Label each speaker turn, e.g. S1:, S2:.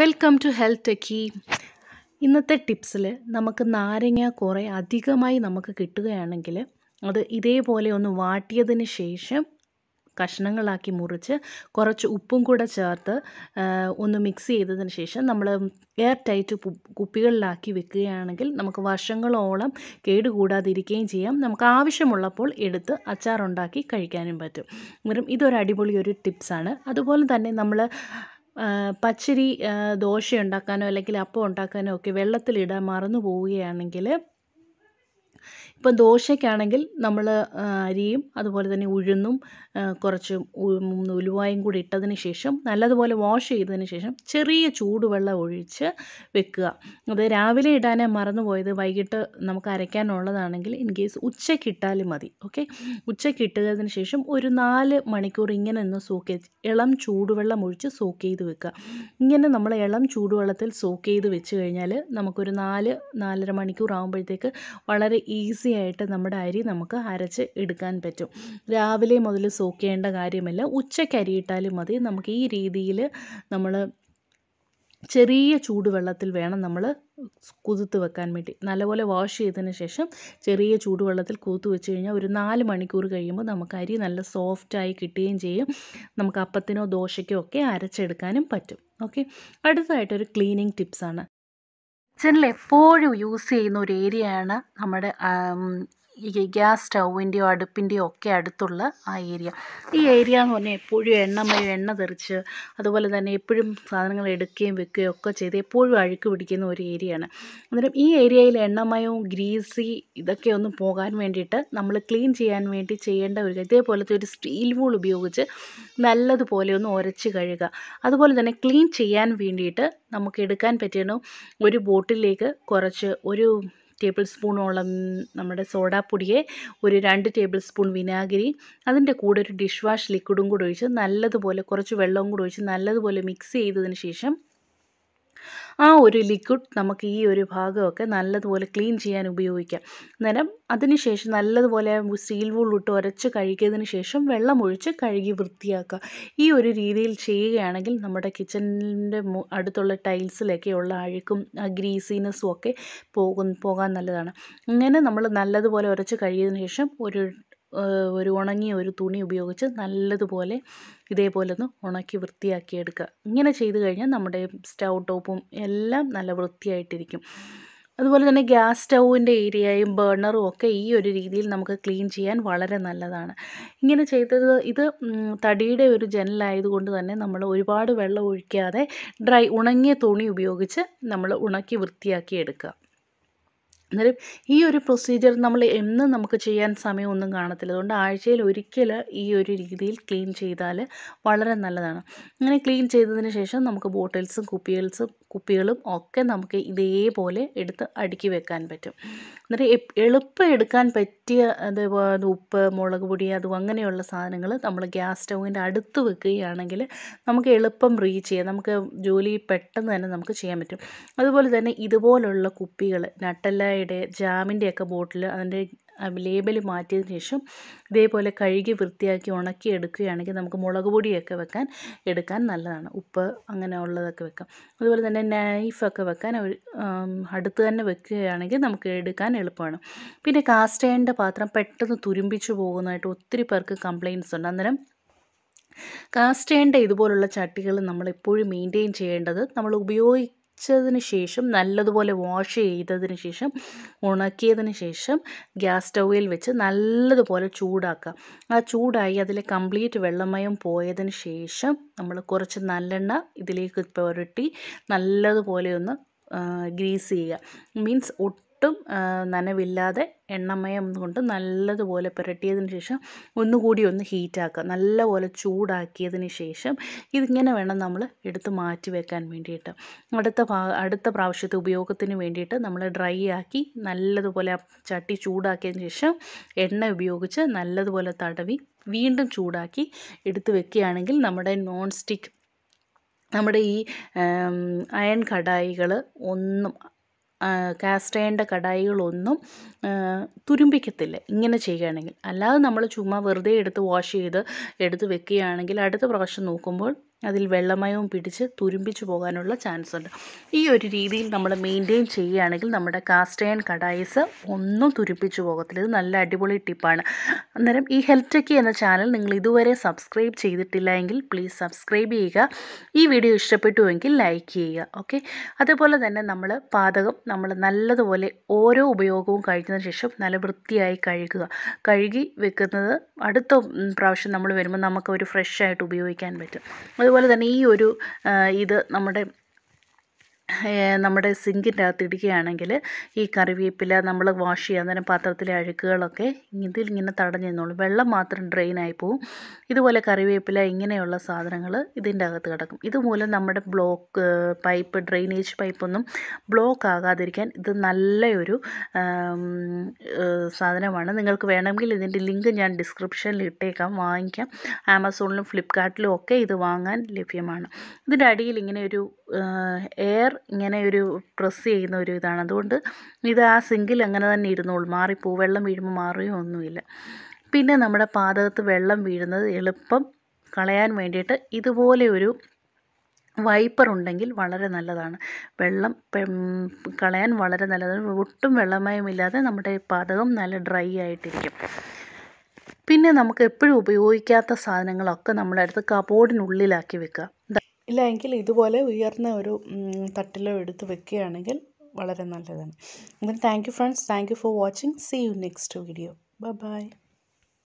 S1: welcome to health techie ഇന്നത്തെ ടിപ്സിൽ നമുക്ക് നാരങ്ങ കുറേ അധികമായി നമുക്ക് കിട്ടുകയാണെങ്കിൽ അത് ഇതേപോലെ ഒന്ന് വാട്ടിയതിന് ശേഷം കഷ്ണങ്ങളാക്കി മുറിച്ച് കുറച്ച് ഉപ്പും കൂടെ ചേർത്ത് ഒന്ന് മിക്സ് ചെയ്തതിന് ശേഷം നമ്മൾ എയർ ടൈറ്റ് കുപ്പികളിലാക്കി വെക്കുകയാണെങ്കിൽ നമുക്ക് വർഷങ്ങളോളം കേടുകൂടാതിരിക്കുകയും ചെയ്യാം നമുക്ക് ആവശ്യമുള്ളപ്പോൾ എടുത്ത് അച്ചാറുണ്ടാക്കി കഴിക്കാനും പറ്റും വെറും ഇതൊരു അടിപൊളി ഒരു ടിപ്സാണ് അതുപോലെ തന്നെ നമ്മൾ പച്ചരി ദോശ ഉണ്ടാക്കാനോ അല്ലെങ്കിൽ അപ്പം ഉണ്ടാക്കാനോ ഒക്കെ വെള്ളത്തിലിടാൻ മറന്നു പോവുകയാണെങ്കിൽ ഇപ്പം ദോശയ്ക്കാണെങ്കിൽ നമ്മൾ അരിയും അതുപോലെ തന്നെ ഉഴുന്നും കുറച്ച് ഉലുവായും കൂടി ഇട്ടതിന് ശേഷം നല്ലതുപോലെ വാഷ് ചെയ്തതിന് ശേഷം ചെറിയ ചൂടുവെള്ളം ഒഴിച്ച് വെക്കുക അത് രാവിലെ ഇടാനേ മറന്നുപോയത് വൈകിട്ട് നമുക്ക് അരയ്ക്കാനുള്ളതാണെങ്കിൽ ഇൻ കേസ് ഉച്ചയ്ക്ക് ഇട്ടാലും മതി ഓക്കെ ഉച്ചയ്ക്ക് ഇട്ടതിന് ശേഷം ഒരു നാല് മണിക്കൂർ ഇങ്ങനെ ഒന്ന് സോക്ക് ഇളം ചൂടുവെള്ളം ഒഴിച്ച് സോക്ക് ചെയ്ത് വെക്കുക ഇങ്ങനെ നമ്മൾ ഇളം ചൂടുവെള്ളത്തിൽ സോക്ക് ചെയ്ത് വെച്ച് കഴിഞ്ഞാൽ നമുക്കൊരു നാല് നാലര മണിക്കൂർ ആകുമ്പോഴത്തേക്ക് വളരെ ഈസി ഈസിയായിട്ട് നമ്മുടെ അരി നമുക്ക് അരച്ച് എടുക്കാൻ പറ്റും രാവിലെ മുതൽ സൂക്കേണ്ട കാര്യമല്ല ഉച്ചയ്ക്ക് അരിയിട്ടാലും മതി നമുക്ക് ഈ രീതിയിൽ നമ്മൾ ചെറിയ ചൂടുവെള്ളത്തിൽ വേണം നമ്മൾ കുതിർത്ത് വെക്കാൻ വേണ്ടി നല്ലപോലെ വാഷ് ചെയ്തതിന് ശേഷം ചെറിയ ചൂടുവെള്ളത്തിൽ കൂത്ത് വെച്ച് കഴിഞ്ഞാൽ ഒരു നാല് മണിക്കൂർ കഴിയുമ്പോൾ നമുക്ക് അരി നല്ല സോഫ്റ്റായി കിട്ടുകയും ചെയ്യും നമുക്ക് അപ്പത്തിനോ ദോശയ്ക്കോ ഒക്കെ അരച്ചെടുക്കാനും പറ്റും ഓക്കെ അടുത്തതായിട്ടൊരു ക്ലീനിങ് ടിപ്സാണ് കിച്ചണിൽ എപ്പോഴും യൂസ് ചെയ്യുന്ന ഒരു ഏരിയയാണ് നമ്മുടെ ഈ ഗ്യാസ് സ്റ്റൗവിൻ്റെയോ അടുപ്പിൻ്റെയോ ഒക്കെ അടുത്തുള്ള ആ ഏരിയ ഈ ഏരിയ എന്ന് പറഞ്ഞാൽ എപ്പോഴും എണ്ണമയം എണ്ണ തെറിച്ച് അതുപോലെ തന്നെ എപ്പോഴും സാധനങ്ങൾ എടുക്കുകയും വെക്കുകയും ഒക്കെ ചെയ്ത് എപ്പോഴും അഴുക്ക് പിടിക്കുന്ന ഒരു ഏരിയയാണ് അന്നേരം ഈ ഏരിയയിൽ എണ്ണമയവും ഗ്രീസി ഇതൊക്കെ ഒന്ന് പോകാൻ വേണ്ടിയിട്ട് നമ്മൾ ക്ലീൻ ചെയ്യാൻ വേണ്ടി ചെയ്യേണ്ട ഒരു ഇതേപോലത്തെ ഒരു സ്റ്റീൽ വൂൾ ഉപയോഗിച്ച് നല്ലതുപോലെ ഒന്ന് ഉരച്ച് കഴുകുക അതുപോലെ തന്നെ ക്ലീൻ ചെയ്യാൻ വേണ്ടിയിട്ട് നമുക്ക് എടുക്കാൻ പറ്റുന്ന ഒരു ബോട്ടിലേക്ക് കുറച്ച് ഒരു ടേബിൾ സ്പൂണോളം നമ്മുടെ സോഡാപ്പൊടിയെ ഒരു രണ്ട് ടേബിൾ സ്പൂൺ വിനാഗിരി അതിൻ്റെ കൂടെ ഒരു ഡിഷ് വാഷ് ലിക്വിഡും കൂടെ ഒഴിച്ച് നല്ലതുപോലെ കുറച്ച് വെള്ളവും കൂടെ ഒഴിച്ച് നല്ലതുപോലെ മിക്സ് ചെയ്തതിന് ശേഷം ആ ഒരു ലിക്വിഡ് നമുക്ക് ഈ ഒരു ഭാഗമൊക്കെ നല്ലതുപോലെ ക്ലീൻ ചെയ്യാൻ ഉപയോഗിക്കാം അന്നേരം അതിനുശേഷം നല്ലതുപോലെ സ്റ്റീൽ വൂളിട്ട് ഉരച്ച് കഴുകിയതിന് ശേഷം വെള്ളം ഒഴിച്ച് കഴുകി വൃത്തിയാക്കുക ഈ ഒരു രീതിയിൽ ചെയ്യുകയാണെങ്കിൽ നമ്മുടെ കിച്ചണിൻ്റെ അടുത്തുള്ള ടൈൽസിലൊക്കെ ഉള്ള അഴുക്കും ഗ്രീസിനെസ്സും ഒക്കെ പോകും പോകാൻ നല്ലതാണ് ഇങ്ങനെ നമ്മൾ നല്ലതുപോലെ ഉരച്ച് കഴുകിയതിന് ശേഷം ഒരു ഒരു ഉണങ്ങിയ ഒരു തുണി ഉപയോഗിച്ച് നല്ലതുപോലെ ഇതേപോലെ ഒന്ന് ഉണക്കി വൃത്തിയാക്കി എടുക്കുക ഇങ്ങനെ ചെയ്ത് കഴിഞ്ഞാൽ നമ്മുടെ സ്റ്റൗ ടോപ്പും എല്ലാം നല്ല വൃത്തിയായിട്ടിരിക്കും അതുപോലെ തന്നെ ഗ്യാസ് സ്റ്റൗവിൻ്റെ ഏരിയയും ബേണറും ഒക്കെ ഈ ഒരു രീതിയിൽ നമുക്ക് ക്ലീൻ ചെയ്യാൻ വളരെ നല്ലതാണ് ഇങ്ങനെ ചെയ്തത് ഇത് തടിയുടെ ഒരു ജനലായതുകൊണ്ട് തന്നെ നമ്മൾ ഒരുപാട് വെള്ളം ഒഴിക്കാതെ ഡ്രൈ ഉണങ്ങിയ തുണി ഉപയോഗിച്ച് നമ്മൾ ഉണക്കി വൃത്തിയാക്കി എടുക്കുക അന്നേരം ഈ ഒരു പ്രൊസീജിയർ നമ്മൾ എന്നും നമുക്ക് ചെയ്യാൻ സമയമൊന്നും കാണത്തില്ല അതുകൊണ്ട് ആഴ്ചയിൽ ഒരിക്കൽ ഈ ഒരു രീതിയിൽ ക്ലീൻ ചെയ്താൽ വളരെ നല്ലതാണ് അങ്ങനെ ക്ലീൻ ചെയ്തതിന് ശേഷം നമുക്ക് ബോട്ടിൽസും കുപ്പികൾസും കുപ്പികളും ഒക്കെ നമുക്ക് ഇതേപോലെ എടുത്ത് അടുക്കി വെക്കാൻ പറ്റും അന്നേരം എളുപ്പം എടുക്കാൻ പറ്റിയ അതേപോലെ ഉപ്പ് മുളക് പൊടി അതും അങ്ങനെയുള്ള സാധനങ്ങൾ നമ്മൾ ഗ്യാസ് സ്റ്റൗവിൻ്റെ അടുത്ത് വെക്കുകയാണെങ്കിൽ നമുക്ക് എളുപ്പം റീച്ച് ചെയ്യാം നമുക്ക് ജോലി പെട്ടെന്ന് തന്നെ നമുക്ക് ചെയ്യാൻ പറ്റും അതുപോലെ തന്നെ ഇതുപോലുള്ള കുപ്പികൾ നട്ടെല്ല മുട്ടയുടെ ജാമിൻ്റെയൊക്കെ ബോട്ടിൽ അതിൻ്റെ ലേബൽ മാറ്റിയതിന് ശേഷം ഇതേപോലെ കഴുകി വൃത്തിയാക്കി ഉണക്കി എടുക്കുകയാണെങ്കിൽ നമുക്ക് മുളക് പൊടിയൊക്കെ വെക്കാൻ എടുക്കാൻ നല്ലതാണ് ഉപ്പ് അങ്ങനെ ഉള്ളതൊക്കെ വെക്കാം അതുപോലെ തന്നെ നൈഫൊക്കെ വെക്കാൻ അടുത്ത് തന്നെ വെക്കുകയാണെങ്കിൽ നമുക്ക് എടുക്കാൻ എളുപ്പമാണ് പിന്നെ കാസ്റ്റ് പാത്രം പെട്ടെന്ന് തുരുമ്പിച്ചു പോകുന്നതായിട്ട് ഒത്തിരി പേർക്ക് കംപ്ലയിൻസ് ഉണ്ട് അന്നേരം കാസ്റ്റ് ഇതുപോലുള്ള ചട്ടികൾ നമ്മൾ എപ്പോഴും മെയിൻറ്റെയിൻ ചെയ്യേണ്ടത് നമ്മൾ ഉപയോഗി വെച്ചതിന് ശേഷം നല്ലതുപോലെ വാഷ് ചെയ്തതിന് ശേഷം ഉണക്കിയതിന് ശേഷം ഗ്യാസ് സ്റ്റൗവിൽ വെച്ച് നല്ലതുപോലെ ചൂടാക്കുക ആ ചൂടായി അതിൽ കംപ്ലീറ്റ് വെള്ളമയം പോയതിന് ശേഷം നമ്മൾ കുറച്ച് നല്ലെണ്ണ ഇതിലേക്ക് പുരട്ടി നല്ലതുപോലെ ഒന്ന് ഗ്രീസ് ചെയ്യുക മീൻസ് ഒട്ടും നനവില്ലാതെ എണ്ണമയം കൊണ്ട് നല്ലതുപോലെ പുരട്ടിയതിന് ശേഷം ഒന്നുകൂടി ഒന്ന് ഹീറ്റാക്കുക നല്ലപോലെ ചൂടാക്കിയതിന് ശേഷം ഇതിങ്ങനെ വേണം നമ്മൾ എടുത്ത് മാറ്റി വെക്കാൻ വേണ്ടിയിട്ട് അടുത്ത അടുത്ത പ്രാവശ്യത്തെ ഉപയോഗത്തിന് വേണ്ടിയിട്ട് നമ്മൾ ഡ്രൈ ആക്കി നല്ലതുപോലെ ചട്ടി ചൂടാക്കിയതിന് ശേഷം എണ്ണ ഉപയോഗിച്ച് നല്ലതുപോലെ തടവി വീണ്ടും ചൂടാക്കി എടുത്ത് വെക്കുകയാണെങ്കിൽ നമ്മുടെ നോൺ സ്റ്റിക്ക് നമ്മുടെ ഈ അയൺ കടായികൾ ഒന്നും കാസ്റ്റേണ്ട കടായികളൊന്നും തുരുമ്പിക്കത്തില്ല ഇങ്ങനെ ചെയ്യുകയാണെങ്കിൽ അല്ലാതെ നമ്മൾ ചുമ്മാ വെറുതെ എടുത്ത് വാഷ് ചെയ്ത് എടുത്ത് വെക്കുകയാണെങ്കിൽ അടുത്ത പ്രാവശ്യം നോക്കുമ്പോൾ അതിൽ വെള്ളമയവും പിടിച്ച് തുരുമ്പിച്ചു പോകാനുള്ള ചാൻസ് ഉണ്ട് ഈ ഒരു രീതിയിൽ നമ്മൾ മെയിൻറ്റെയിൻ ചെയ്യുകയാണെങ്കിൽ നമ്മുടെ കാസ്റ്റ് കടായിസ് ഒന്നും തുരുമ്പിച്ചു പോകത്തില്ല ഇത് നല്ല അടിപൊളി ടിപ്പാണ് അന്നേരം ഈ ഹെൽത്ത് ടെക്കി എന്ന ചാനൽ നിങ്ങൾ ഇതുവരെ സബ്സ്ക്രൈബ് ചെയ്തിട്ടില്ല എങ്കിൽ പ്ലീസ് സബ്സ്ക്രൈബ് ചെയ്യുക ഈ വീഡിയോ ഇഷ്ടപ്പെട്ടുവെങ്കിൽ ലൈക്ക് ചെയ്യുക ഓക്കെ അതുപോലെ തന്നെ നമ്മൾ പാചകം നമ്മൾ നല്ലതുപോലെ ഓരോ ഉപയോഗവും കഴിക്കുന്നതിന് ശേഷം നല്ല വൃത്തിയായി കഴുകുക കഴുകി വെക്കുന്നത് അടുത്ത പ്രാവശ്യം നമ്മൾ വരുമ്പോൾ നമുക്ക് ഒരു ഫ്രഷ് ആയിട്ട് ഉപയോഗിക്കാൻ പറ്റും അതുപോലെ തന്നെ ഈ ഒരു ഇത് നമ്മുടെ നമ്മുടെ സിങ്കിൻ്റെ അകത്ത് ഇടുകയാണെങ്കിൽ ഈ കറിവേപ്പില നമ്മൾ വാഷ് ചെയ്യാൻ നേരം പാത്രത്തിലെ അഴുക്കുകളൊക്കെ ഇതിലിങ്ങനെ തടഞ്ഞു നിന്നോളും വെള്ളം മാത്രം ഡ്രെയിനായി പോവും ഇതുപോലെ കറിവേപ്പില ഇങ്ങനെയുള്ള സാധനങ്ങൾ ഇതിൻ്റെ അകത്ത് കിടക്കും ഇതുമൂലം നമ്മുടെ ബ്ലോക്ക് പൈപ്പ് ഡ്രെയിനേജ് പൈപ്പൊന്നും ബ്ലോക്ക് ആകാതിരിക്കാൻ ഇത് നല്ലൊരു സാധനമാണ് നിങ്ങൾക്ക് വേണമെങ്കിൽ ഇതിൻ്റെ ലിങ്ക് ഞാൻ ഡിസ്ക്രിപ്ഷനിൽ ഇട്ടേക്കാം വാങ്ങിക്കാം ആമസോണിലും ഫ്ലിപ്പ്കാർട്ടിലും ഒക്കെ ഇത് വാങ്ങാൻ ലഭ്യമാണ് ഇതിൻ്റെ അടിയിൽ ഇങ്ങനെ ഒരു എയർ ഇങ്ങനെ ഒരു പ്രസ് ചെയ്യുന്ന ഒരു ഇതാണ് അതുകൊണ്ട് ഇത് ആ സിങ്കിൽ അങ്ങനെ തന്നെ ഇരുന്നോളൂ മാറി വെള്ളം വീഴുമ്പോൾ മാറുകയോ ഒന്നുമില്ല പിന്നെ നമ്മുടെ പാതകത്ത് വെള്ളം വീഴുന്നത് എളുപ്പം കളയാൻ വേണ്ടിയിട്ട് ഇതുപോലെ ഒരു വൈപ്പർ ഉണ്ടെങ്കിൽ വളരെ നല്ലതാണ് വെള്ളം കളയാൻ വളരെ നല്ലതാണ് ഒട്ടും വെള്ളമയമില്ലാതെ നമ്മുടെ പാതകം നല്ല ഡ്രൈ ആയിട്ടിരിക്കും പിന്നെ നമുക്ക് എപ്പോഴും ഉപയോഗിക്കാത്ത സാധനങ്ങളൊക്കെ നമ്മളെടുത്ത് കബോർഡിനുള്ളിലാക്കി വെക്കുക ഇല്ല എങ്കിൽ ഇതുപോലെ ഉയർന്ന ഒരു തട്ടിലോ എടുത്ത് വെക്കുകയാണെങ്കിൽ വളരെ നല്ലതാണ് അപ്പം thank you friends thank you for watching see you next video bye by